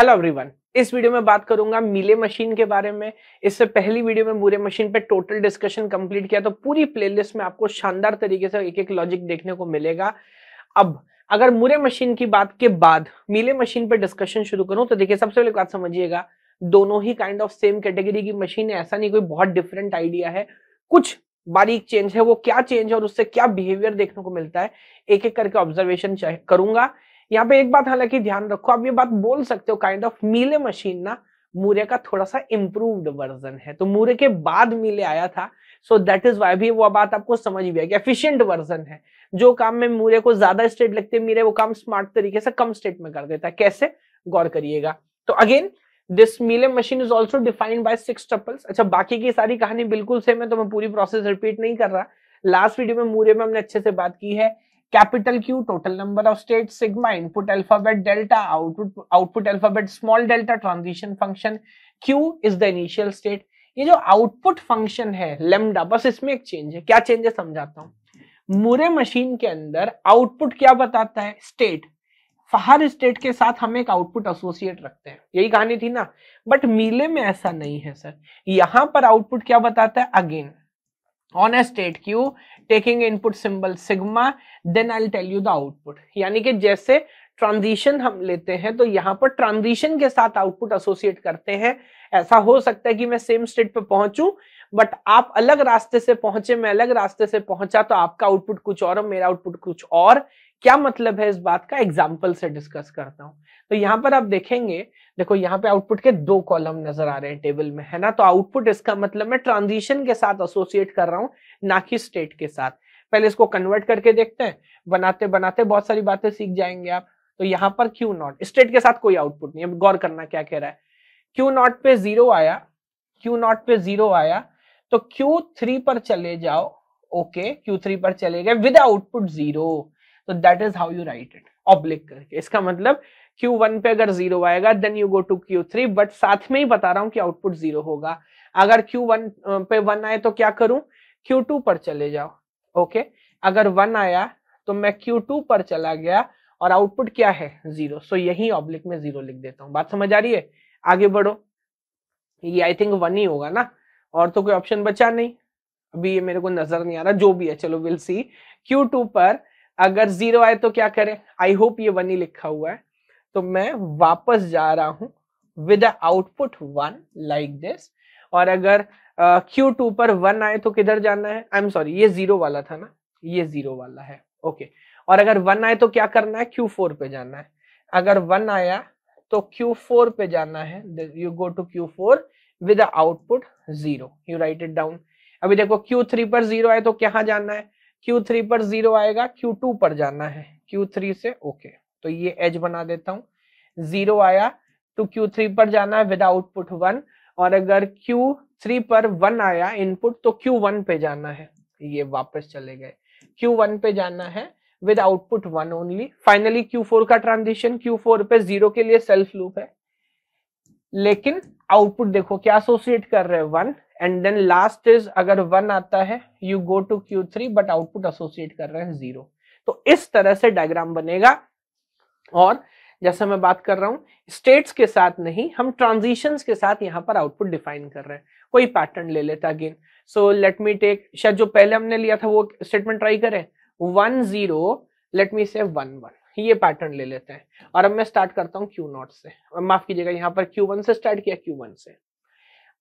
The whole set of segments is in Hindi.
हेलो एवरीवन इस वीडियो में बात करूंगा मिले मशीन के बारे में इससे पहली वीडियो में मूरे मशीन पे टोटल डिस्कशन कंप्लीट किया तो पूरी प्लेलिस्ट में आपको शानदार तरीके से एक एक लॉजिक देखने को मिलेगा अब अगर मूरे मशीन की बात के बाद मिले मशीन पे डिस्कशन शुरू करूं तो देखिए सबसे पहले बात समझिएगा दोनों ही काइंड ऑफ सेम कैटेगरी की मशीन है ऐसा नहीं कोई बहुत डिफरेंट आइडिया है कुछ बारीक चेंज है वो क्या चेंज है और उससे क्या बिहेवियर देखने को मिलता है एक एक करके ऑब्जर्वेशन करूंगा यहाँ पे एक बात हालांकि ध्यान रखो आप ये बात बोल सकते हो काइंड ऑफ मीले मशीन ना मूरे का थोड़ा सा इम्प्रूव्ड वर्जन है तो मूरे के बाद मीले आया था सो दैट इज वाई भी वो बात आपको समझ भी आई एफिशियंट वर्जन है जो काम में मूरे को ज्यादा स्टेट लगते मीरे वो काम स्मार्ट तरीके से कम स्टेट में कर देता है कैसे गौर करिएगा तो again this Mealy machine is also defined by six tuples अच्छा बाकी की सारी कहानी बिल्कुल सेम है तो मैं पूरी प्रोसेस रिपीट नहीं कर रहा लास्ट वीडियो में मूरे में हमने अच्छे से बात की है capital Q total number of state sigma input alphabet delta output output alphabet small delta transition function Q is the initial state ये जो आउटपुट फंक्शन है लेमडा बस इसमें एक चेंज है क्या चेंज है समझाता हूँ मुरे मशीन के अंदर आउटपुट क्या बताता है स्टेट हर स्टेट के साथ हम एक आउटपुट एसोसिएट रखते हैं यही कहानी थी ना बट मीले में ऐसा नहीं है सर यहां पर आउटपुट क्या बताता है again on a state Q taking input symbol sigma then i'll tell you the output यानी कि जैसे ट्रांजिशन हम लेते हैं तो यहाँ पर ट्रांजिशन के साथ आउटपुट एसोसिएट करते हैं ऐसा हो सकता है कि मैं सेम स्टेट पे पहुंचू बट आप अलग रास्ते से पहुंचे मैं अलग रास्ते से पहुंचा तो आपका आउटपुट कुछ और मेरा आउटपुट कुछ और क्या मतलब है इस बात का एग्जाम्पल से डिस्कस करता हूँ तो यहाँ पर आप देखेंगे देखो यहाँ पे आउटपुट के दो कॉलम नजर आ रहे हैं टेबल में है ना तो आउटपुट इसका मतलब मैं ट्रांजिशन के साथ एसोसिएट कर रहा हूँ ना कि स्टेट के साथ पहले इसको कन्वर्ट करके देखते हैं बनाते बनाते बहुत सारी बातें सीख जाएंगे आप तो यहाँ पर क्यू नॉट स्टेट के साथ कोई आउटपुट नहीं अब गौर करना क्या कह रहा है क्यू नॉट पे जीरो आया क्यू नॉट पे जीरो आया तो क्यू थ्री पर चले जाओ ओके क्यू थ्री पर चले गए विद आउटपुट जीरो तो that is how you write it oblique करके इसका मतलब Q1 पे अगर जीरो आएगा then you go to Q3 but साथ में ही बता रहा हूं कि आउटपुट जीरो होगा अगर Q1 पे वन आए तो क्या करूं Q2 पर चले जाओ ओके अगर वन आया तो मैं Q2 पर चला गया और आउटपुट क्या है जीरो सो so, यही ऑब्लिक में जीरो लिख देता हूं बात समझ आ रही है आगे बढ़ो ये आई थिंक वन ही होगा ना और तो कोई ऑप्शन बचा नहीं अभी ये मेरे को नजर नहीं आ रहा जो भी है चलो विल सी टू पर अगर जीरो आए तो क्या करें आई होप ये वन ही लिखा हुआ है तो मैं वापस जा रहा हूं with output one like this और अगर क्यू uh, टू पर वन आए तो किधर जाना है आई एम सॉरी ये जीरो वाला था ना ये जीरो वाला है ओके okay. और अगर वन आए तो क्या करना है क्यू फोर पे जाना है अगर वन आया तो क्यू फोर पे जाना है you go to Q four with output zero you write it down अभी देखो क्यू थ्री पर जीरो आए तो कहाँ जाना है क्यू थ्री पर जीरो आएगा क्यू टू पर जाना है क्यू थ्री से ओके okay. तो ये एज बना देता हूं जीरो आया तो Q3 पर जाना है विद आउटपुट वन और अगर Q3 पर वन आया इनपुट तो Q1 पे जाना है ये वापस चले गए Q1 पे जाना है with output one only finally Q4 का ट्रांजिशन Q4 पे जीरो के लिए सेल्फ लूप है लेकिन आउटपुट देखो क्या एसोसिएट कर रहे हैं one and then last is अगर वन आता है you go to Q3 but output associate कर रहे हैं जीरो तो इस तरह से डायग्राम बनेगा और जैसे मैं बात कर रहा हूँ स्टेट्स के साथ नहीं हम ट्रांजिशन के साथ यहाँ पर आउटपुट डिफाइन कर रहे हैं कोई पैटर्न ले लेता again so let me take शायद जो पहले हमने लिया था वो स्टेटमेंट ट्राई करें one zero let me say one one ये पैटर्न ले लेते हैं और अब मैं स्टार्ट करता हूँ क्यू नॉट से माफ कीजिएगा यहाँ पर क्यू वन से स्टार्ट किया क्यू वन से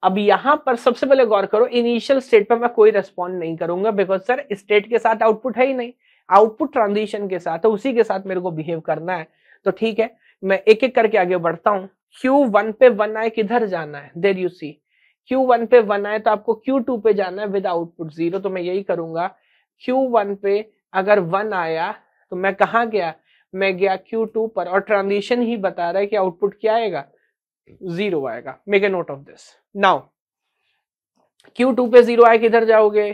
अब यहाँ पर सबसे पहले गौर करो इनिशियल स्टेट पर मैं कोई रेस्पॉन्ड नहीं करूंगा बिकॉज सर स्टेट के साथ आउटपुट है ही नहीं आउटपुट ट्रांजिशन के साथ है तो उसी के साथ मेरे को बिहेव करना है तो ठीक है मैं एक एक करके आगे बढ़ता हूँ क्यू वन पे वन आए किधर जाना है there you see Q one पे वन आए तो आपको क्यू टू पे जाना है विद आउटपुट जीरो तो मैं यही करूंगा क्यू वन पे अगर वन आया तो मैं कहा गया मैं गया क्यू टू पर और ट्रांजिशन ही बता रहा है कि आउटपुट क्या आएगा जीरो आएगा make a note of this now Q two पे जीरो आए किधर जाओगे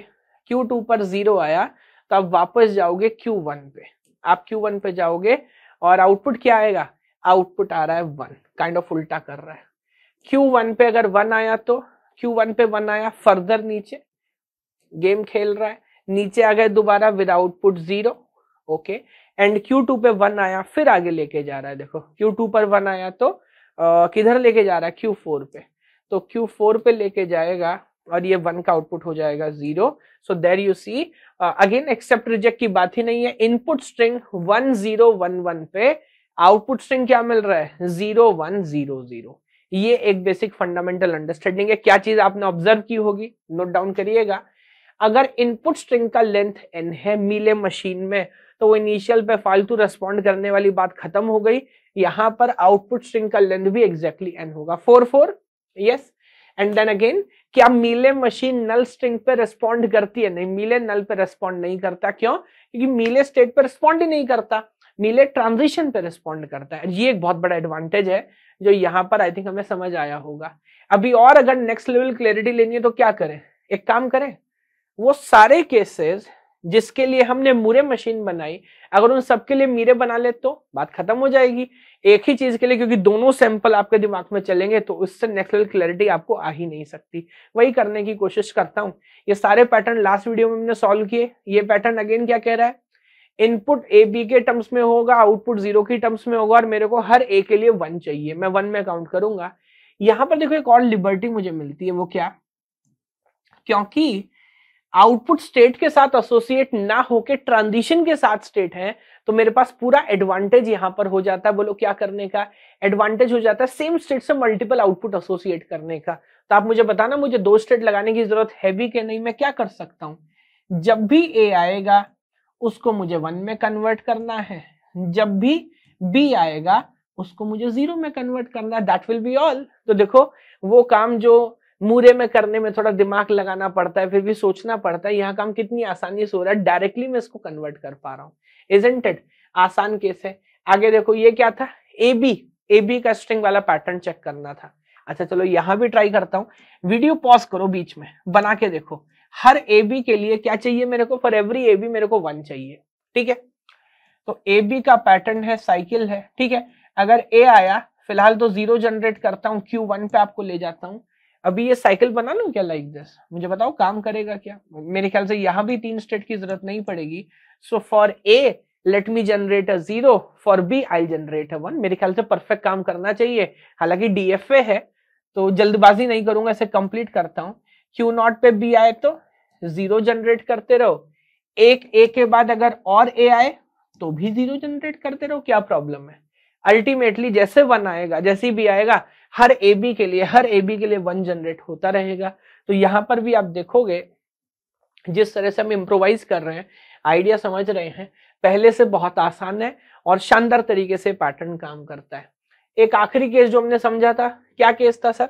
क्यू टू पर जीरो आया तो आप वापस जाओगे क्यू वन पे आप क्यू वन पे जाओगे और आउटपुट क्या आएगा आउटपुट आ रहा है वन काइंड ऑफ उल्टा कर रहा है Q1 पे अगर वन आया तो Q1 पे वन आया फर्दर नीचे गेम खेल रहा है नीचे आ गए दोबारा with output zero okay and Q2 पे वन आया फिर आगे लेके जा रहा है देखो Q2 पर वन आया तो किधर लेके जा रहा है Q4 पे तो Q4 पे लेके जाएगा और ये वन का आउटपुट हो जाएगा zero so there you see again accept reject की बात ही नहीं है input string one zero one one पे आउटपुट स्ट्रिंग क्या मिल रहा है जीरो वन जीरो जीरो ये एक बेसिक फंडामेंटल अंडरस्टैंडिंग है क्या चीज आपने ऑब्जर्व की होगी नोट डाउन करिएगा अगर इनपुट स्ट्रिंग का लेंथ एन है मिले मशीन में तो वो इनिशियल पे फालतू रेस्पॉन्ड करने वाली बात खत्म हो गई यहां पर आउटपुट स्ट्रिंग का लेंथ भी एग्जैक्टली एन होगा four four yes and then again क्या मीले मशीन नल स्ट्रिंग पे रिस्पॉन्ड करती है नहीं मीले नल पे रिस्पॉन्ड नहीं करता क्यों क्योंकि मीले स्टेट पे रिस्पॉन्ड ही नहीं करता मीले ट्रांजिशन पे रिस्पॉन्ड करता है ये एक बहुत बड़ा एडवांटेज है जो यहाँ पर आई थिंक हमें समझ आया होगा अभी और अगर नेक्स्ट लेवल क्लियरिटी लेनी है तो क्या करें एक काम करें वो सारे केसेस जिसके लिए हमने मुरे मशीन बनाई अगर उन सबके लिए मीरे बना ले तो बात खत्म हो जाएगी एक ही चीज के लिए क्योंकि दोनों सैंपल आपके दिमाग में चलेंगे तो उससे नेचुरल क्लैरिटी आपको आ ही नहीं सकती वही करने की कोशिश करता हूं ये सारे पैटर्न लास्ट वीडियो में हमने सॉल्व किए ये पैटर्न अगेन क्या कह रहा है इनपुट ए बी के टर्म्स में होगा आउटपुट जीरो की टर्म्स में होगा और मेरे को हर ए के लिए वन चाहिए मैं वन में काउंट करूंगा यहां पर देखो एक और लिबर्टी मुझे मिलती है वो क्या क्योंकि आउटपुट स्टेट के साथ एसोसिएट ना होके ट्रांजिशन के साथ स्टेट है तो मेरे पास पूरा एडवांटेज यहां पर हो जाता है बोलो क्या करने का एडवांटेज हो जाता है सेम स्टेट से मल्टीपल आउटपुट एसोसिएट करने का तो आप मुझे बताना मुझे दो स्टेट लगाने की जरूरत है भी कि नहीं मैं क्या कर सकता हूं जब भी ए आएगा उसको मुझे वन में कन्वर्ट करना है जब भी बी आएगा उसको मुझे जीरो में कन्वर्ट करना है दैट विल बी ऑल तो देखो वो काम जो मूरे में करने में थोड़ा दिमाग लगाना पड़ता है फिर भी सोचना पड़ता है यह काम कितनी आसानी से हो रहा है डायरेक्टली मैं इसको कन्वर्ट कर पा रहा हूँ एजेंटेड इट आसान केस है आगे देखो ये क्या था ए बी ए बी का स्ट्रिंग वाला पैटर्न चेक करना था अच्छा चलो यहां भी ट्राई करता हूँ वीडियो पॉज करो बीच में बना के देखो हर ए बी के लिए क्या चाहिए मेरे को फॉर एवरी ए बी मेरे को वन चाहिए ठीक है तो ए बी का पैटर्न है साइकिल है ठीक है अगर ए आया फिलहाल तो जीरो जनरेट करता हूँ क्यू वन पे आपको ले जाता हूँ अभी ये साइकिल बना लू क्या लाइक like दिस मुझे बताओ काम करेगा क्या मेरे ख्याल से यहाँ भी तीन स्टेट की जरूरत नहीं पड़ेगी so for A let me generate a zero for B I generate a one मेरे ख्याल से परफेक्ट काम करना चाहिए हालांकि डीएफए है तो जल्दबाजी नहीं करूंगा इसे कंप्लीट करता हूँ क्यू नॉट पे बी आए तो जीरो जनरेट करते रहो एक ए के बाद अगर और ए आए तो भी जीरो जनरेट करते रहो क्या प्रॉब्लम है अल्टीमेटली जैसे वन आएगा जैसे भी आएगा हर ए बी के लिए हर ए बी के लिए वन जनरेट होता रहेगा तो यहाँ पर भी आप देखोगे जिस तरह से हम इम्प्रोवाइज कर रहे हैं आइडिया समझ रहे हैं पहले से बहुत आसान है और शानदार तरीके से पैटर्न काम करता है एक आखिरी केस जो हमने समझा था क्या केस था सर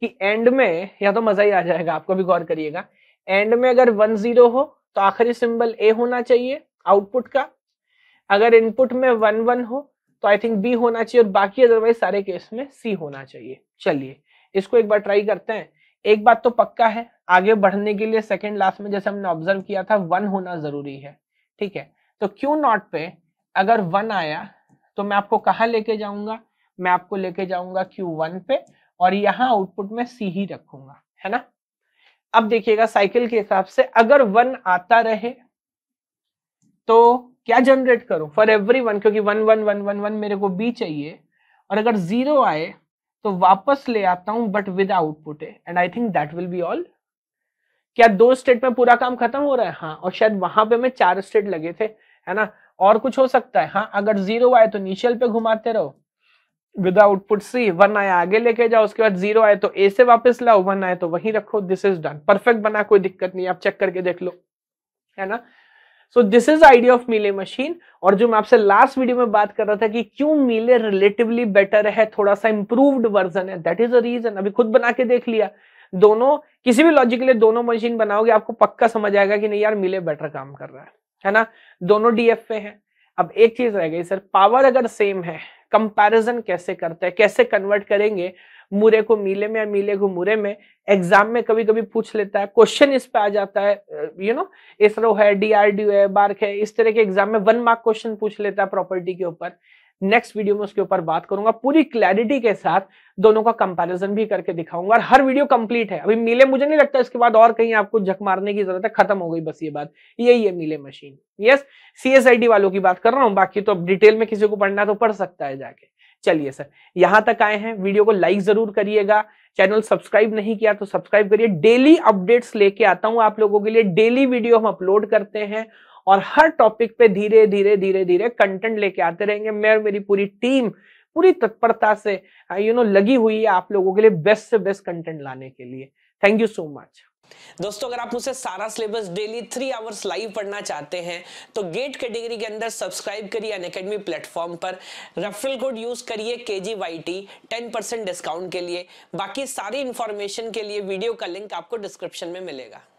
कि एंड में या तो मजा ही आ जाएगा आपको भी गौर करिएगा एंड में अगर वन जीरो हो तो आखिरी सिंबल ए होना चाहिए आउटपुट का अगर इनपुट में वन वन हो तो आई थिंक बी होना चाहिए और बाकी अदरवाइज सारे केस में सी होना चाहिए चलिए इसको एक बार ट्राई करते हैं एक बात तो पक्का है आगे बढ़ने के लिए सेकेंड लास्ट में जैसे हमने ऑब्जर्व किया था वन होना जरूरी है ठीक है तो क्यू नॉट पे अगर वन आया तो मैं आपको कहा लेके जाऊंगा मैं आपको लेके जाऊंगा क्यू वन पे और यहाँ आउटपुट में सी ही रखूंगा है ना अब देखिएगा साइकिल के हिसाब से अगर वन आता रहे तो क्या जनरेट करूं फॉर एवरी वन क्योंकि one one one one one मेरे को बी चाहिए और अगर जीरो आए तो वापस ले आता हूं बट विद आउटपुट है and I think that will be all क्या दो स्टेट में पूरा काम खत्म हो रहा है हाँ और शायद वहां पे मैं चार स्टेट लगे थे है ना और कुछ हो सकता है हाँ अगर जीरो आए तो निशल पे घुमाते रहो विद आउटपुट सी वन आए आगे लेके जाओ उसके बाद जीरो आए तो ए से वापस लाओ वन आए तो वहीं रखो दिस इज डन परफेक्ट बना कोई दिक्कत नहीं आप चेक करके देख लो है ना so this is idea of Mealy machine और जो मैं आपसे लास्ट वीडियो में बात कर रहा था कि क्यों मीले रिलेटिवली बेटर है थोड़ा सा इंप्रूव्ड वर्जन है दैट इज अ रीजन अभी खुद बना के देख लिया दोनों किसी भी लॉजिक के लिए दोनों मशीन बनाओगे आपको पक्का समझ आएगा कि नहीं यार मिले बेटर काम कर रहा है है ना दोनों डीएफ पे हैं अब एक चीज रह गई सर पावर अगर सेम है कंपैरिजन कैसे करते हैं कैसे कन्वर्ट करेंगे मुरे को मीले में या मीले को मुरे में एग्जाम में कभी कभी पूछ लेता है क्वेश्चन इस पे आ जाता है यू नो इसरो है डीआरडीओ है बार्क है इस तरह के एग्जाम में वन मार्क क्वेश्चन पूछ लेता है प्रॉपर्टी के ऊपर नेक्स्ट वीडियो में उसके ऊपर बात करूंगा पूरी क्लैरिटी के साथ दोनों का कंपैरिजन भी करके दिखाऊंगा और हर वीडियो कंप्लीट है अभी मिले मुझे नहीं लगता इसके बाद और कहीं आपको झक मारने की जरूरत है खत्म हो गई बस ये बात यही है मिले मशीन यस सीएसआईडी वालों की बात कर रहा हूँ बाकी तो अब डिटेल में किसी को पढ़ना तो पढ़ सकता है जाके चलिए सर यहां तक आए हैं वीडियो को लाइक जरूर करिएगा चैनल सब्सक्राइब नहीं किया तो सब्सक्राइब करिए डेली अपडेट्स लेके आता हूं आप लोगों के लिए डेली वीडियो हम अपलोड करते हैं और हर टॉपिक पे धीरे धीरे धीरे धीरे कंटेंट लेके आते रहेंगे मैं और मेरी पूरी टीम पूरी तत्परता से यू uh, नो लगी हुई है आप लोगों के लिए बेस्ट से बेस्ट कंटेंट लाने के लिए थैंक यू सो मच दोस्तों अगर आप मुझसे सारा syllabus daily three hours live पढ़ना चाहते हैं तो गेट कैटेगरी के अंदर सब्सक्राइब करिए अनकेडमी प्लेटफॉर्म पर रेफरल कोड यूज करिए K G Y T ten percent discount के लिए बाकी सारी इंफॉर्मेशन के लिए वीडियो का लिंक आपको डिस्क्रिप्शन में मिलेगा